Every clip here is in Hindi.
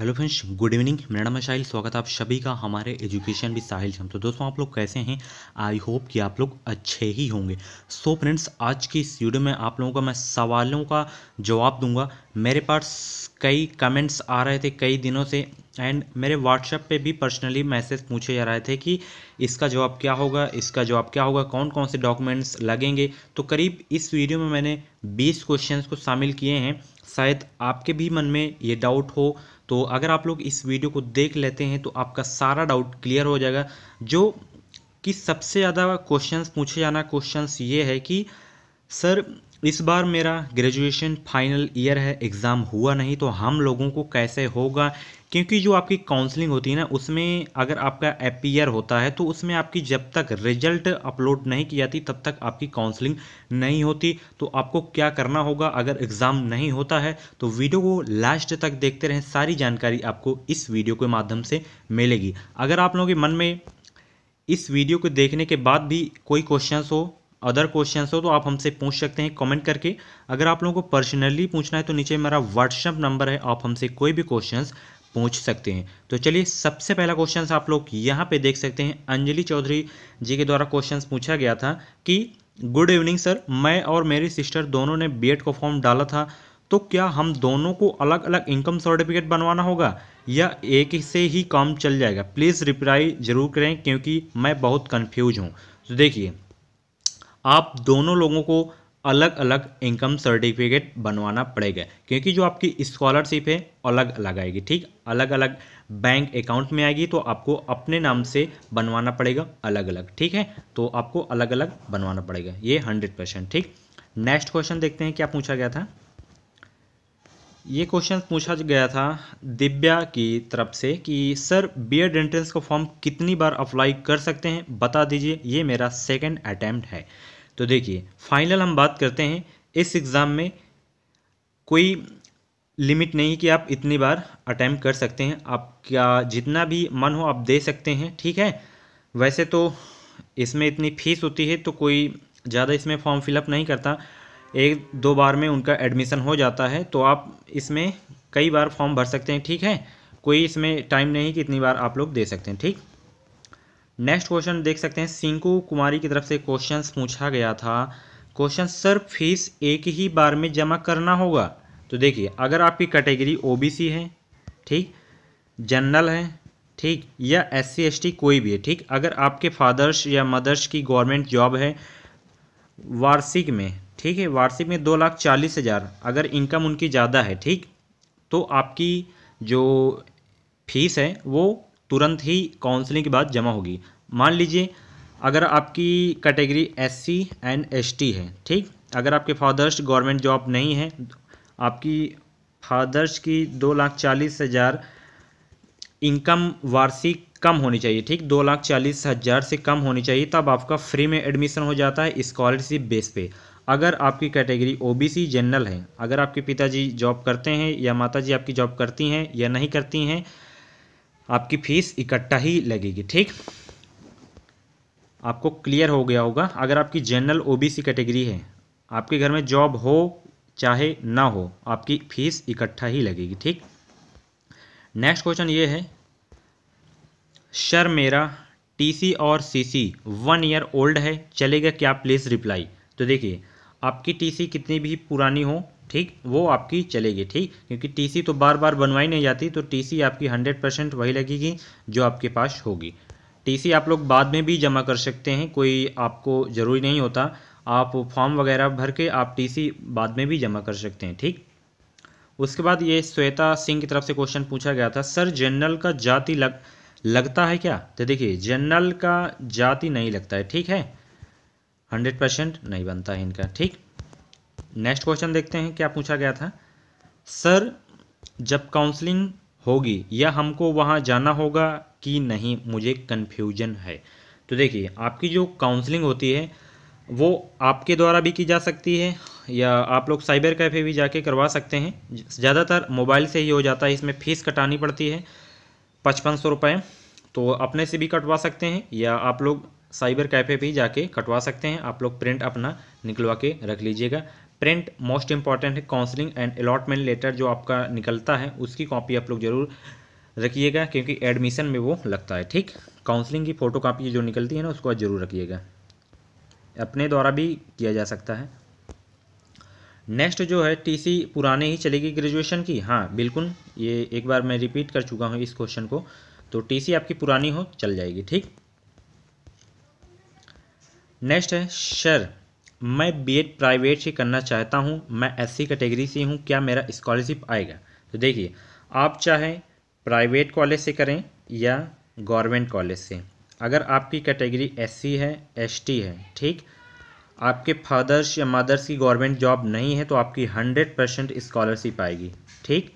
हेलो फ्रेंड्स गुड इवनिंग मेरा नाम है साहिल स्वागत है आप सभी का हमारे एजुकेशन भी साहिल हम तो दोस्तों आप लोग कैसे हैं आई होप कि आप लोग अच्छे ही होंगे सो so फ्रेंड्स आज की इस वीडियो में आप लोगों का मैं सवालों का जवाब दूंगा मेरे पास कई कमेंट्स आ रहे थे कई दिनों से एंड मेरे व्हाट्सएप पे भी पर्सनली मैसेज पूछे जा रहे थे कि इसका जवाब क्या होगा इसका जवाब क्या होगा कौन कौन से डॉक्यूमेंट्स लगेंगे तो करीब इस वीडियो में मैंने बीस क्वेश्चन को शामिल किए हैं शायद आपके भी मन में ये डाउट हो तो अगर आप लोग इस वीडियो को देख लेते हैं तो आपका सारा डाउट क्लियर हो जाएगा जो कि सबसे ज़्यादा क्वेश्चंस पूछे जाना क्वेश्चंस ये है कि सर इस बार मेरा ग्रेजुएशन फाइनल ईयर है एग्ज़ाम हुआ नहीं तो हम लोगों को कैसे होगा क्योंकि जो आपकी काउंसलिंग होती है ना उसमें अगर आपका एपीयर होता है तो उसमें आपकी जब तक रिजल्ट अपलोड नहीं की जाती तब तक आपकी काउंसलिंग नहीं होती तो आपको क्या करना होगा अगर एग्ज़ाम नहीं होता है तो वीडियो को लास्ट तक देखते रहें सारी जानकारी आपको इस वीडियो के माध्यम से मिलेगी अगर आप लोगों के मन में इस वीडियो को देखने के बाद भी कोई क्वेश्चन हो अदर क्वेश्चन हो तो आप हमसे पूछ सकते हैं कमेंट करके अगर आप लोगों को पर्सनली पूछना है तो नीचे मेरा व्हाट्सअप नंबर है आप हमसे कोई भी क्वेश्चन पूछ सकते हैं तो चलिए सबसे पहला क्वेश्चन आप लोग यहाँ पे देख सकते हैं अंजलि चौधरी जी के द्वारा क्वेश्चन पूछा गया था कि गुड इवनिंग सर मैं और मेरी सिस्टर दोनों ने बी को फॉर्म डाला था तो क्या हम दोनों को अलग अलग इनकम सर्टिफिकेट बनवाना होगा या एक से ही काम चल जाएगा प्लीज़ रिप्लाई ज़रूर करें क्योंकि मैं बहुत कन्फ्यूज हूँ तो देखिए आप दोनों लोगों को अलग अलग इनकम सर्टिफिकेट बनवाना पड़ेगा क्योंकि जो आपकी स्कॉलरशिप है अलग अलग आएगी ठीक अलग अलग बैंक अकाउंट में आएगी तो आपको अपने नाम से बनवाना पड़ेगा अलग अलग ठीक है तो आपको अलग अलग बनवाना पड़ेगा ये हंड्रेड परसेंट ठीक नेक्स्ट क्वेश्चन देखते हैं क्या पूछा गया था ये क्वेश्चन पूछा गया था दिव्या की तरफ से कि सर एड एंट्रेंस का फॉर्म कितनी बार अप्लाई कर सकते हैं बता दीजिए ये मेरा सेकेंड अटैम्प्ट है तो देखिए फाइनल हम बात करते हैं इस एग्ज़ाम में कोई लिमिट नहीं कि आप इतनी बार अटैम्प्ट कर सकते हैं आपका जितना भी मन हो आप दे सकते हैं ठीक है वैसे तो इसमें इतनी फीस होती है तो कोई ज़्यादा इसमें फॉर्म फिलअप नहीं करता एक दो बार में उनका एडमिशन हो जाता है तो आप इसमें कई बार फॉर्म भर सकते हैं ठीक है कोई इसमें टाइम नहीं कि इतनी बार आप लोग दे सकते हैं ठीक नेक्स्ट क्वेश्चन देख सकते हैं सिंकू कुमारी की तरफ से क्वेश्चन पूछा गया था क्वेश्चन सर फीस एक ही बार में जमा करना होगा तो देखिए अगर आपकी कैटेगरी ओबीसी है ठीक जनरल है ठीक या एस सी एस टी कोई भी है ठीक अगर आपके फादर्स या मदर्स की गवर्नमेंट जॉब है वार्षिक में ठीक है वार्षिक में दो लाख चालीस हज़ार अगर इनकम उनकी ज़्यादा है ठीक तो आपकी जो फीस है वो तुरंत ही काउंसलिंग के बाद जमा होगी मान लीजिए अगर आपकी category S C and S T है ठीक अगर आपके फादर्स गवर्नमेंट जॉब नहीं है आपकी फादर्स की दो लाख चालीस हज़ार इनकम वार्षिक कम होनी चाहिए ठीक दो लाख चालीस हज़ार से कम होनी चाहिए तब आपका फ्री में एडमिशन हो जाता है स्कॉलरशिप बेस पे अगर आपकी कैटेगरी ओबीसी जनरल है अगर आपके पिताजी जॉब करते हैं या माताजी आपकी जॉब करती हैं या नहीं करती हैं आपकी फ़ीस इकट्ठा ही लगेगी ठीक आपको क्लियर हो गया होगा अगर आपकी जनरल ओबीसी कैटेगरी है आपके घर में जॉब हो चाहे ना हो आपकी फ़ीस इकट्ठा ही लगेगी ठीक नेक्स्ट क्वेश्चन ये है शर मेरा टीसी और सीसी वन ईयर ओल्ड है चलेगा क्या प्लीज़ रिप्लाई तो देखिए आपकी टीसी कितनी भी पुरानी हो ठीक वो आपकी चलेगी ठीक क्योंकि टीसी तो बार बार बनवाई नहीं जाती तो टीसी आपकी हंड्रेड परसेंट वही लगेगी जो आपके पास होगी टीसी आप लोग बाद में भी जमा कर सकते हैं कोई आपको ज़रूरी नहीं होता आप फॉर्म वगैरह भर के आप टीसी बाद में भी जमा कर सकते हैं ठीक उसके बाद ये श्वेता सिंह की तरफ से क्वेश्चन पूछा गया था सर जनरल का जाति लग लगता है क्या तो देखिए जनरल का जाति नहीं लगता है ठीक है हंड्रेड परसेंट नहीं बनता है इनका ठीक नेक्स्ट क्वेश्चन देखते हैं क्या पूछा गया था सर जब काउंसलिंग होगी या हमको वहाँ जाना होगा कि नहीं मुझे कन्फ्यूजन है तो देखिए आपकी जो काउंसलिंग होती है वो आपके द्वारा भी की जा सकती है या आप लोग साइबर कैफ़े भी जाके करवा सकते हैं ज़्यादातर मोबाइल से ही हो जाता है इसमें फ़ीस कटानी पड़ती है पचपन सौ रुपये तो अपने से भी कटवा सकते हैं या आप लोग साइबर कैफ़े भी जाके कटवा सकते हैं आप लोग प्रिंट अपना निकलवा के रख लीजिएगा प्रिंट मोस्ट इंपॉर्टेंट है काउंसलिंग एंड अलॉटमेंट लेटर जो आपका निकलता है उसकी कॉपी आप लोग जरूर रखिएगा क्योंकि एडमिशन में वो लगता है ठीक काउंसलिंग की फ़ोटो कापी जो निकलती है ना उसको आप जरूर रखिएगा अपने द्वारा भी किया जा सकता है नेक्स्ट जो है टीसी पुराने ही चलेगी ग्रेजुएशन की हाँ बिल्कुल ये एक बार मैं रिपीट कर चुका हूँ इस क्वेश्चन को तो टीसी आपकी पुरानी हो चल जाएगी ठीक नेक्स्ट है शर मैं बीएड प्राइवेट से करना चाहता हूँ मैं एससी कैटेगरी से हूँ क्या मेरा स्कॉलरशिप आएगा तो देखिए आप चाहे प्राइवेट कॉलेज से करें या गवर्नमेंट कॉलेज से अगर आपकी कैटेगरी एससी है एसटी है ठीक आपके फादर्स या मदर्स की गवर्नमेंट जॉब नहीं है तो आपकी हंड्रेड परसेंट स्कॉलरशिप आएगी ठीक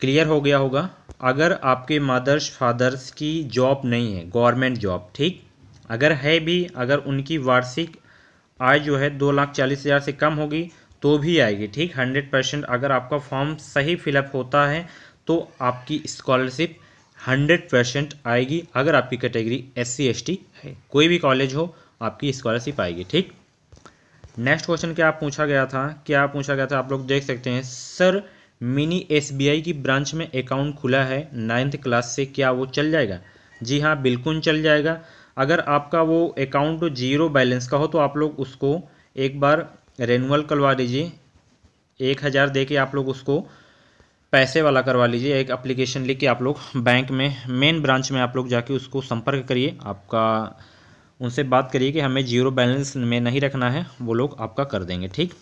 क्लियर हो गया होगा अगर आपके मदर्स फादर्स की जॉब नहीं है गवर्नमेंट जॉब ठीक अगर है भी अगर उनकी वार्षिक आय जो है दो लाख चालीस हज़ार से कम होगी तो भी आएगी ठीक हंड्रेड परसेंट अगर आपका फॉर्म सही फिलअप होता है तो आपकी स्कॉलरशिप हंड्रेड परसेंट आएगी अगर आपकी category S C S T है कोई भी कॉलेज हो आपकी स्कॉलरशिप आएगी ठीक नेक्स्ट क्वेश्चन क्या आप पूछा गया था क्या पूछा गया था आप लोग देख सकते हैं सर मिनी एसबीआई की ब्रांच में अकाउंट खुला है नाइन्थ क्लास से क्या वो चल जाएगा जी हाँ बिल्कुल चल जाएगा अगर आपका वो अकाउंट जीरो बैलेंस का हो तो आप लोग उसको एक बार रेनुअल करवा दीजिए एक हज़ार दे के आप लोग उसको पैसे वाला करवा लीजिए एक अप्लीकेशन लिख के आप लोग बैंक में मेन ब्रांच में आप लोग जाके उसको संपर्क करिए आपका उनसे बात करिए कि हमें जीरो बैलेंस में नहीं रखना है वो लोग आपका कर देंगे ठीक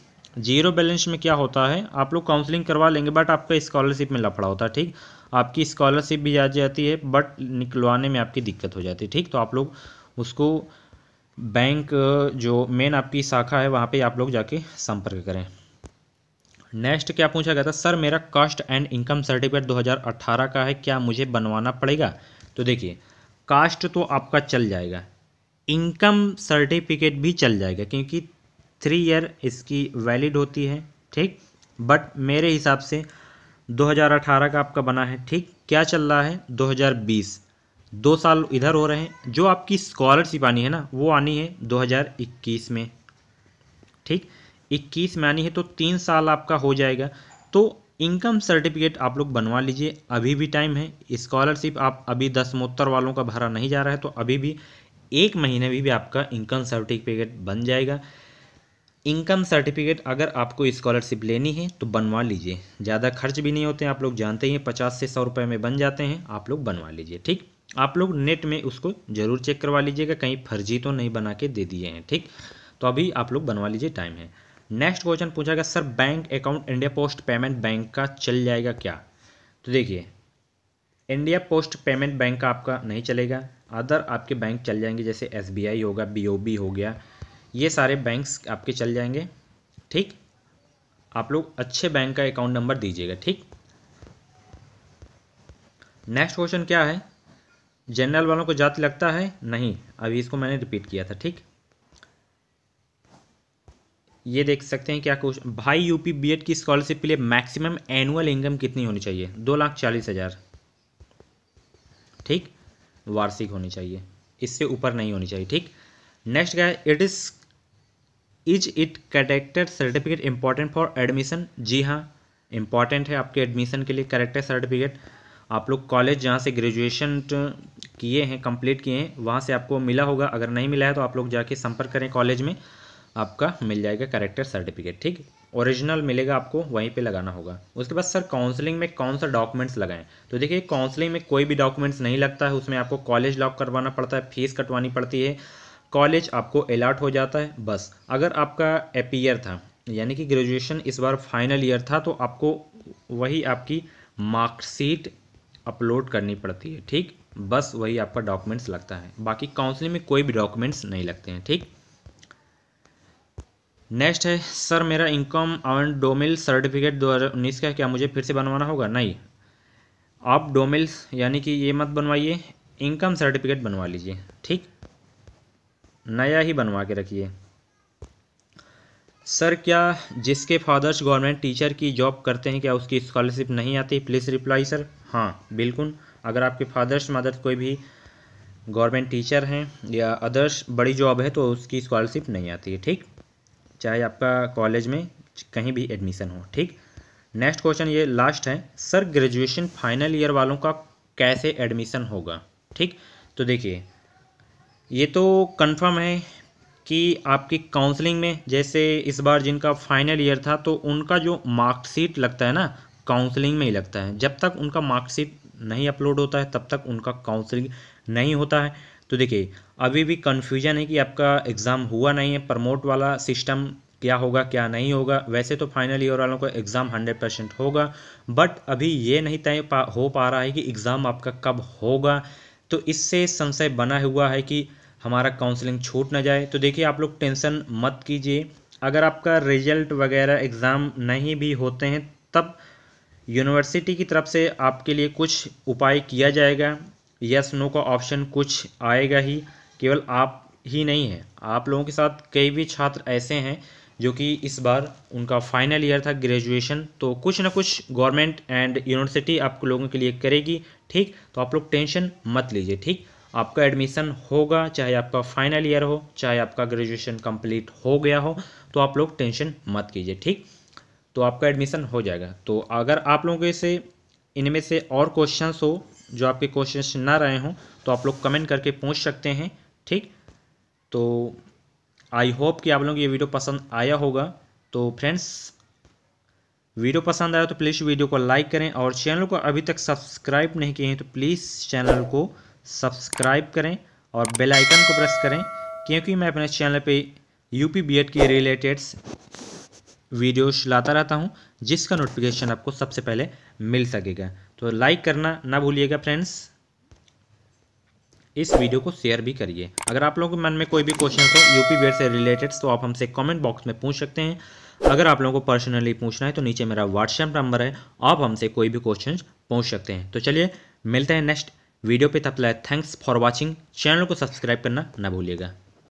जीरो बैलेंस में क्या होता है आप लोग काउंसलिंग करवा लेंगे बट आपका स्कॉलरशिप में लफड़ा होता है ठीक आपकी स्कॉलरशिप भी आ जाती है बट निकलवाने में आपकी दिक्कत हो जाती है ठीक तो आप लोग उसको बैंक जो मेन आपकी शाखा है वहाँ पे आप लोग जाके संपर्क करें नेक्स्ट क्या पूछा गया था सर मेरा कास्ट एंड इनकम सर्टिफिकेट 2018 का है क्या मुझे बनवाना पड़ेगा तो देखिए कास्ट तो आपका चल जाएगा इनकम सर्टिफिकेट भी चल जाएगा क्योंकि थ्री ईयर इसकी वैलिड होती है ठीक बट मेरे हिसाब से 2018 का आपका बना है ठीक क्या चल रहा है 2020 दो साल इधर हो रहे हैं जो आपकी स्कॉलरशिप आनी है ना वो आनी है 2021 में ठीक 21 में आनी है तो तीन साल आपका हो जाएगा तो इनकम सर्टिफिकेट आप लोग बनवा लीजिए अभी भी टाइम है स्कॉलरशिप आप अभी दसमोत्तर वालों का भरा नहीं जा रहा है तो अभी भी एक महीने में भी, भी आपका इनकम सर्टिफिकेट बन जाएगा इनकम सर्टिफिकेट अगर आपको स्कॉलरशिप लेनी है तो बनवा लीजिए ज़्यादा खर्च भी नहीं होते आप लोग जानते ही हैं पचास से सौ रुपये में बन जाते हैं आप लोग बनवा लीजिए ठीक आप लोग नेट में उसको ज़रूर चेक करवा लीजिएगा कहीं फर्जी तो नहीं बना के दे दिए हैं ठीक तो अभी आप लोग बनवा लीजिए टाइम है नेक्स्ट क्वेश्चन पूछा गया sir bank account India post payment bank का चल जाएगा क्या तो देखिए इंडिया पोस्ट पेमेंट बैंक का आपका नहीं चलेगा अदर आपके बैंक चल जाएंगे जैसे एस होगा बी हो गया ये सारे बैंक्स आपके चल जाएंगे ठीक आप लोग अच्छे बैंक का अकाउंट नंबर दीजिएगा ठीक नेक्स्ट क्वेश्चन क्या है जनरल वालों को जाति लगता है नहीं अभी इसको मैंने रिपीट किया था ठीक ये देख सकते हैं क्या क्वेश्चन भाई यूपी बीएड की स्कॉलरशिप के लिए मैक्सिमम एनुअल इनकम कितनी होनी चाहिए दो लाख चालीस हज़ार ठीक वार्षिक होनी चाहिए इससे ऊपर नहीं होनी चाहिए ठीक नेक्स्ट क्या है it is is it character certificate important for admission जी हाँ इम्पॉर्टेंट है आपके एडमिशन के लिए करेक्टर सर्टिफिकेट आप लोग कॉलेज जहाँ से ग्रेजुएशन किए हैं कंप्लीट किए हैं वहाँ से आपको मिला होगा अगर नहीं मिला है तो आप लोग जाके संपर्क करें कॉलेज में आपका मिल जाएगा करेक्टर सर्टिफिकेट ठीक ओरिजिनल मिलेगा आपको वहीं पे लगाना होगा उसके बाद सर काउंसलिंग में कौन सा डॉक्यूमेंट्स लगाएं तो देखिए काउंसलिंग में कोई भी डॉक्यूमेंट्स नहीं लगता है उसमें आपको कॉलेज लॉक करवाना पड़ता है फीस कटवानी पड़ती है कॉलेज आपको अलाट हो जाता है बस अगर आपका एपीयर था यानी कि ग्रेजुएशन इस बार फाइनल ईयर था तो आपको वही आपकी मार्कशीट अपलोड करनी पड़ती है ठीक बस वही आपका डॉक्यूमेंट्स लगता है बाकी काउंसलिंग में कोई भी डॉक्यूमेंट्स नहीं लगते हैं ठीक नेक्स्ट है सर मेरा इनकम ऑन डोमिल सर्टिफिकेट 2019 का क्या मुझे फिर से बनवाना होगा नहीं आप डोमिल्स यानी कि ये मत बनवाइए इनकम सर्टिफिकेट बनवा लीजिए ठीक नया ही बनवा के रखिए सर क्या जिसके फादर्स गवर्नमेंट टीचर की जॉब करते हैं क्या उसकी स्कॉलरशिप नहीं आती प्लीज़ रिप्लाई सर हाँ बिल्कुल अगर आपके फादर्स मदर कोई भी गवर्नमेंट टीचर हैं या अदर्स बड़ी जॉब है तो उसकी स्कॉलरशिप नहीं आती है ठीक चाहे आपका कॉलेज में कहीं भी एडमिशन हो ठीक नेक्स्ट क्वेश्चन ये लास्ट है सर ग्रेजुएशन फाइनल ईयर वालों का कैसे एडमिशन होगा ठीक तो देखिए ये तो कंफर्म है कि आपकी काउंसलिंग में जैसे इस बार जिनका फाइनल ईयर था तो उनका जो मार्कशीट लगता है ना काउंसलिंग में ही लगता है जब तक उनका मार्कशीट नहीं अपलोड होता है तब तक उनका काउंसलिंग नहीं होता है तो देखिए अभी भी कन्फ्यूजन है कि आपका एग्ज़ाम हुआ नहीं है प्रमोट वाला सिस्टम क्या होगा क्या नहीं होगा वैसे तो फाइनल ईयर वालों को एग्ज़ाम हंड्रेड परसेंट होगा बट अभी ये नहीं तय हो पा रहा है कि एग्ज़ाम आपका कब होगा तो इससे संशय बना हुआ है कि हमारा काउंसलिंग छूट ना जाए तो देखिए आप लोग टेंशन मत कीजिए अगर आपका रिजल्ट वगैरह एग्ज़ाम नहीं भी होते हैं तब यूनिवर्सिटी की तरफ से आपके लिए कुछ उपाय किया जाएगा यस नो का ऑप्शन कुछ आएगा ही केवल आप ही नहीं है आप लोगों के साथ कई भी छात्र ऐसे हैं जो कि इस बार उनका फाइनल ईयर था ग्रेजुएशन तो कुछ ना कुछ गवर्नमेंट एंड यूनिवर्सिटी आप लोगों के लिए करेगी ठीक तो आप लोग टेंशन मत लीजिए ठीक आपका एडमिशन होगा चाहे आपका फाइनल ईयर हो चाहे आपका ग्रेजुएशन कंप्लीट हो गया हो तो आप लोग टेंशन मत कीजिए ठीक तो आपका एडमिशन हो जाएगा तो अगर आप लोगों से इनमें से और क्वेश्चंस हो जो आपके क्वेश्चंस ना रहे हों तो आप लोग कमेंट करके पूछ सकते हैं ठीक तो आई होप कि आप लोगों को ये वीडियो पसंद आया होगा तो फ्रेंड्स वीडियो पसंद आया तो प्लीज़ वीडियो को लाइक करें और चैनल को अभी तक सब्सक्राइब नहीं किए हैं तो प्लीज़ चैनल को सब्सक्राइब करें और बेल आइकन को प्रेस करें क्योंकि मैं अपने चैनल पे यूपी बीएड के रिलेटेड वीडियोस लाता रहता हूं जिसका नोटिफिकेशन आपको सबसे पहले मिल सकेगा तो लाइक करना ना भूलिएगा फ्रेंड्स इस वीडियो को शेयर भी करिए अगर आप लोगों के मन में कोई भी क्वेश्चन हो यूपी बी से रिलेटेड तो आप हमसे कॉमेंट बॉक्स में पूछ सकते हैं अगर आप लोगों को पर्सनली पूछना है तो नीचे मेरा व्हाट्सएप नंबर है आप हमसे कोई भी क्वेश्चन पूछ सकते हैं तो चलिए मिलते हैं नेक्स्ट वीडियो पे तब तक थैंक्स फॉर वॉचिंग चैनल को सब्सक्राइब करना ना भूलिएगा